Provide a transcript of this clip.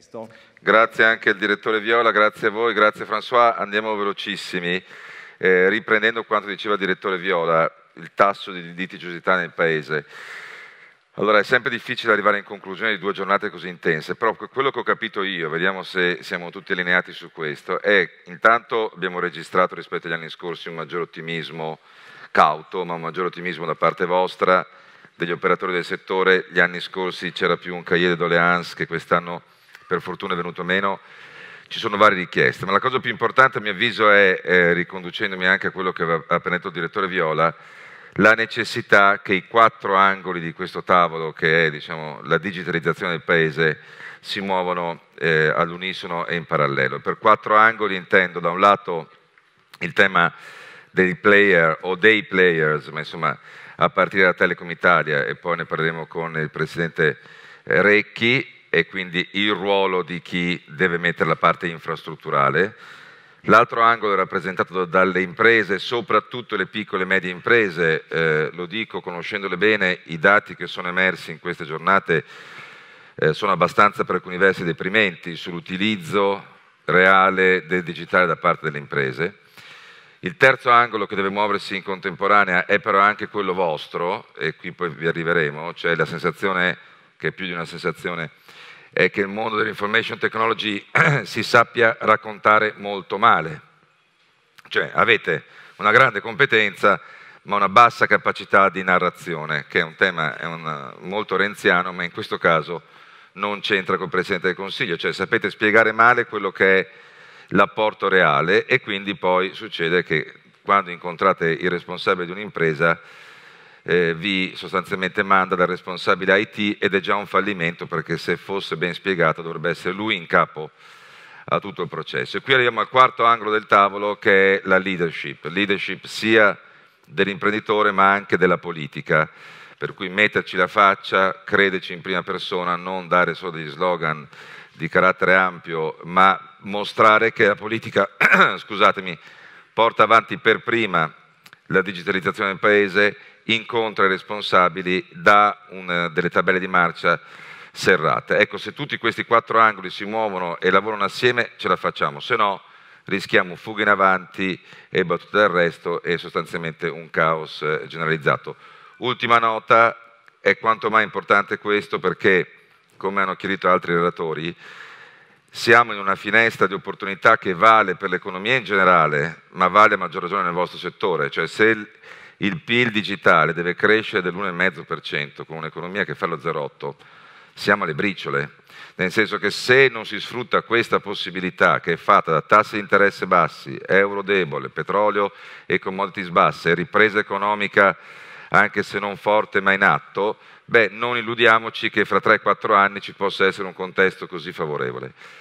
presto. Grazie anche al direttore Viola, grazie a voi, grazie François. Andiamo velocissimi. Eh, riprendendo quanto diceva il direttore Viola, il tasso di litigiosità nel Paese. Allora, è sempre difficile arrivare in conclusione di due giornate così intense, però quello che ho capito io, vediamo se siamo tutti allineati su questo, è intanto abbiamo registrato rispetto agli anni scorsi un maggior ottimismo cauto, ma un maggior ottimismo da parte vostra, degli operatori del settore. Gli anni scorsi c'era più un cahier de doléances che quest'anno per fortuna è venuto meno, ci sono varie richieste, ma la cosa più importante a mio avviso è, eh, riconducendomi anche a quello che aveva appena detto il direttore Viola, la necessità che i quattro angoli di questo tavolo, che è diciamo, la digitalizzazione del Paese, si muovono eh, all'unisono e in parallelo. Per quattro angoli intendo da un lato il tema dei player o dei players, ma insomma a partire da Telecom Italia e poi ne parleremo con il Presidente eh, Recchi, e quindi il ruolo di chi deve mettere la parte infrastrutturale. L'altro angolo è rappresentato dalle imprese, soprattutto le piccole e medie imprese, eh, lo dico conoscendole bene, i dati che sono emersi in queste giornate eh, sono abbastanza per alcuni versi deprimenti sull'utilizzo reale del digitale da parte delle imprese. Il terzo angolo che deve muoversi in contemporanea è però anche quello vostro, e qui poi vi arriveremo, cioè la sensazione che è più di una sensazione, è che il mondo dell'information technology si sappia raccontare molto male. Cioè avete una grande competenza ma una bassa capacità di narrazione, che è un tema è un, eh, molto renziano, ma in questo caso non c'entra col Presidente del Consiglio, cioè sapete spiegare male quello che è l'apporto reale e quindi poi succede che quando incontrate il responsabile di un'impresa eh, vi sostanzialmente manda dal responsabile IT ed è già un fallimento perché se fosse ben spiegato dovrebbe essere lui in capo a tutto il processo. E qui arriviamo al quarto angolo del tavolo che è la leadership, leadership sia dell'imprenditore ma anche della politica, per cui metterci la faccia, crederci in prima persona, non dare solo degli slogan di carattere ampio, ma mostrare che la politica, scusatemi, porta avanti per prima la digitalizzazione del Paese, incontra i responsabili, dà delle tabelle di marcia serrate. Ecco, se tutti questi quattro angoli si muovono e lavorano assieme, ce la facciamo, se no rischiamo fughe in avanti e battute d'arresto e sostanzialmente un caos eh, generalizzato. Ultima nota, è quanto mai importante questo perché, come hanno chiarito altri relatori, siamo in una finestra di opportunità che vale per l'economia in generale, ma vale a maggior ragione nel vostro settore, cioè se il, il PIL digitale deve crescere dell'1,5% con un'economia che fa lo 0,8%, siamo alle briciole, nel senso che se non si sfrutta questa possibilità che è fatta da tassi di interesse bassi, euro debole, petrolio e commodities basse, ripresa economica anche se non forte ma in atto, beh, non illudiamoci che fra 3-4 anni ci possa essere un contesto così favorevole.